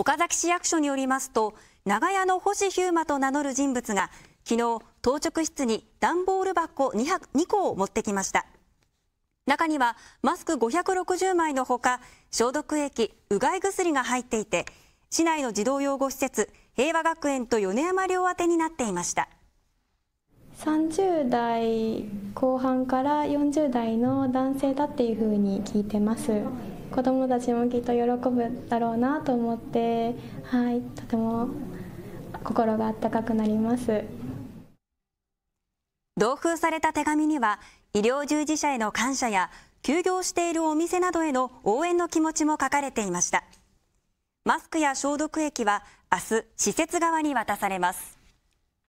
岡崎市役所によりますと長屋の星ヒューマと名乗る人物が昨日当直室に段ボール箱 2, 2個を持ってきました中にはマスク560枚のほか消毒液うがい薬が入っていて市内の児童養護施設平和学園と米山寮宛てになっていました30代後半から40代の男性だっていうふうに聞いてます子どもたちもきっと喜ぶだろうなと思って、はい、とても心が温かくなります同封された手紙には医療従事者への感謝や休業しているお店などへの応援の気持ちも書かれていましたマスクや消毒液は明日施設側に渡されます